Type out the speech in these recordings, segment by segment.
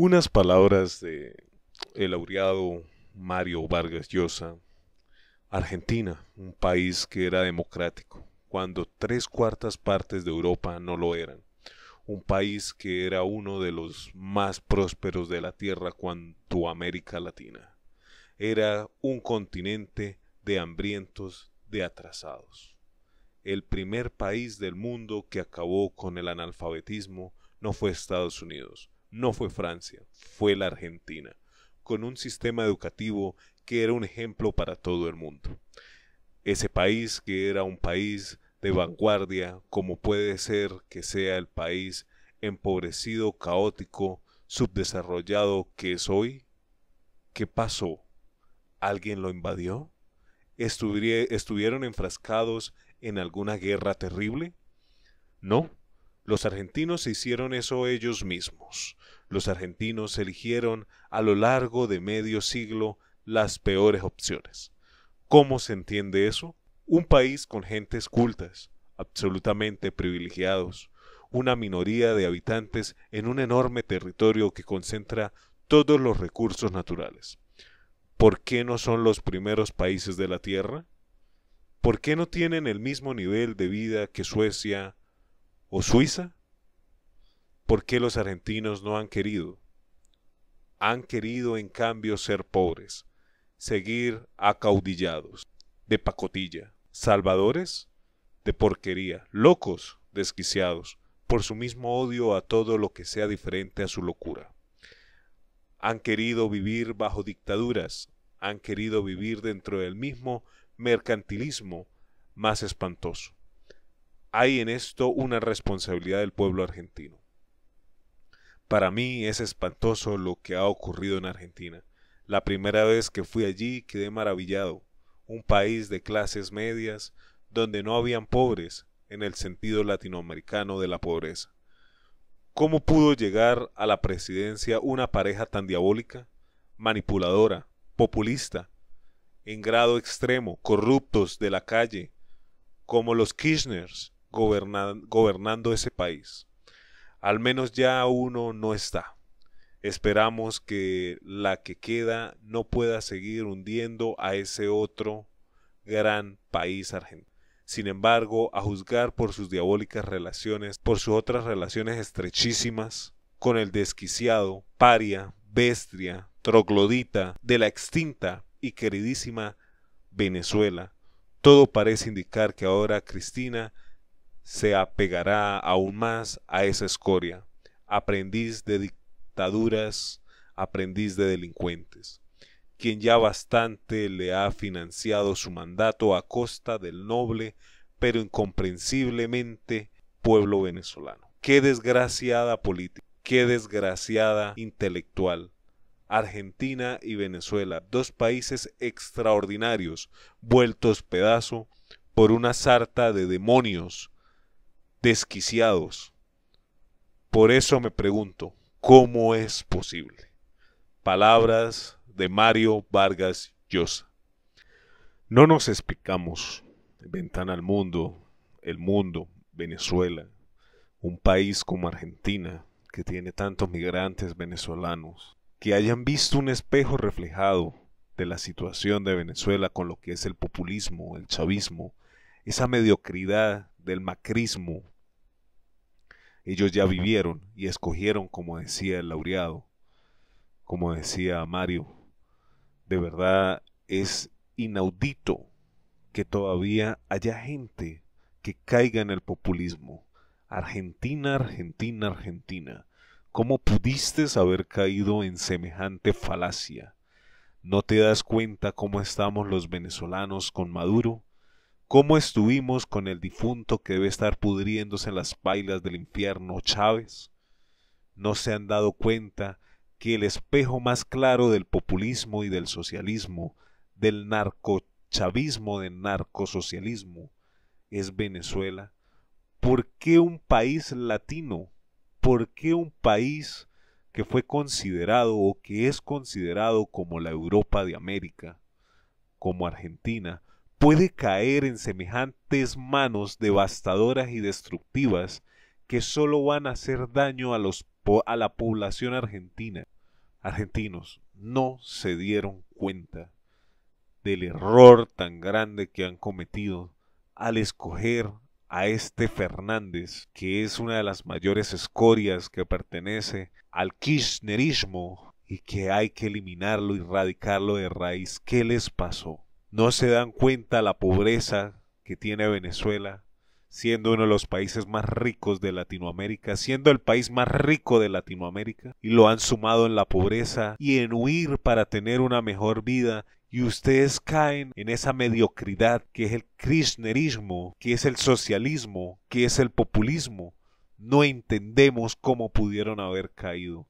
Unas palabras de el laureado Mario Vargas Llosa. Argentina, un país que era democrático, cuando tres cuartas partes de Europa no lo eran. Un país que era uno de los más prósperos de la Tierra cuanto América Latina. Era un continente de hambrientos, de atrasados. El primer país del mundo que acabó con el analfabetismo no fue Estados Unidos, no fue Francia, fue la Argentina, con un sistema educativo que era un ejemplo para todo el mundo. Ese país que era un país de vanguardia, como puede ser que sea el país empobrecido, caótico, subdesarrollado que es hoy? ¿Qué pasó? ¿Alguien lo invadió? ¿Estuvieron enfrascados en alguna guerra terrible? No, los argentinos hicieron eso ellos mismos. Los argentinos eligieron a lo largo de medio siglo las peores opciones. ¿Cómo se entiende eso? Un país con gentes cultas, absolutamente privilegiados, una minoría de habitantes en un enorme territorio que concentra todos los recursos naturales. ¿Por qué no son los primeros países de la Tierra? ¿Por qué no tienen el mismo nivel de vida que Suecia, o Suiza, ¿por qué los argentinos no han querido? Han querido en cambio ser pobres, seguir acaudillados, de pacotilla, salvadores de porquería, locos, desquiciados, por su mismo odio a todo lo que sea diferente a su locura. Han querido vivir bajo dictaduras, han querido vivir dentro del mismo mercantilismo más espantoso hay en esto una responsabilidad del pueblo argentino. Para mí es espantoso lo que ha ocurrido en Argentina. La primera vez que fui allí quedé maravillado. Un país de clases medias, donde no habían pobres, en el sentido latinoamericano de la pobreza. ¿Cómo pudo llegar a la presidencia una pareja tan diabólica, manipuladora, populista, en grado extremo, corruptos de la calle, como los Kirchners, gobernando ese país. Al menos ya uno no está. Esperamos que la que queda no pueda seguir hundiendo a ese otro gran país argentino. Sin embargo, a juzgar por sus diabólicas relaciones, por sus otras relaciones estrechísimas con el desquiciado, paria, bestia, troglodita de la extinta y queridísima Venezuela, todo parece indicar que ahora Cristina se apegará aún más a esa escoria, aprendiz de dictaduras, aprendiz de delincuentes, quien ya bastante le ha financiado su mandato a costa del noble, pero incomprensiblemente pueblo venezolano. Qué desgraciada política, qué desgraciada intelectual. Argentina y Venezuela, dos países extraordinarios, vueltos pedazo por una sarta de demonios desquiciados. Por eso me pregunto, ¿cómo es posible? Palabras de Mario Vargas Llosa. No nos explicamos. Ventana al mundo, el mundo, Venezuela, un país como Argentina, que tiene tantos migrantes venezolanos, que hayan visto un espejo reflejado de la situación de Venezuela con lo que es el populismo, el chavismo, esa mediocridad del macrismo. Ellos ya vivieron y escogieron, como decía el laureado, como decía Mario. De verdad es inaudito que todavía haya gente que caiga en el populismo. Argentina, Argentina, Argentina. ¿Cómo pudiste haber caído en semejante falacia? ¿No te das cuenta cómo estamos los venezolanos con Maduro? cómo estuvimos con el difunto que debe estar pudriéndose en las pailas del infierno Chávez. No se han dado cuenta que el espejo más claro del populismo y del socialismo, del narcochavismo, del narcosocialismo, es Venezuela. ¿Por qué un país latino? ¿Por qué un país que fue considerado o que es considerado como la Europa de América, como Argentina, puede caer en semejantes manos devastadoras y destructivas que solo van a hacer daño a, la población argentina. Argentinos no se dieron cuenta del error tan grande que han cometido al escoger a este Fernández, que es una de las mayores escorias que pertenece al kirchnerismo y que hay que eliminarlo y radicarlo de raíz. ¿Qué les pasó? no se dan cuenta la pobreza que tiene Venezuela, siendo uno de los países más ricos de Latinoamérica, siendo el país más rico de Latinoamérica, y lo han sumado en la pobreza y en huir para tener una mejor vida, y ustedes caen en esa mediocridad que es el kirchnerismo, que es el socialismo, que es el populismo. No entendemos cómo pudieron haber caído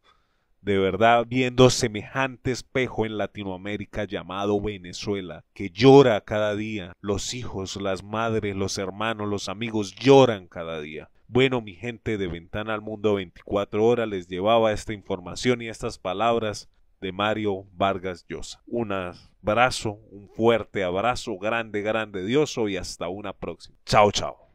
de verdad viendo semejante espejo en Latinoamérica llamado Venezuela, que llora cada día. Los hijos, las madres, los hermanos, los amigos lloran cada día. Bueno, mi gente de Ventana al Mundo 24 horas les llevaba esta información y estas palabras de Mario Vargas Llosa. Un abrazo, un fuerte abrazo, grande, grande Dioso y hasta una próxima. Chao, chao.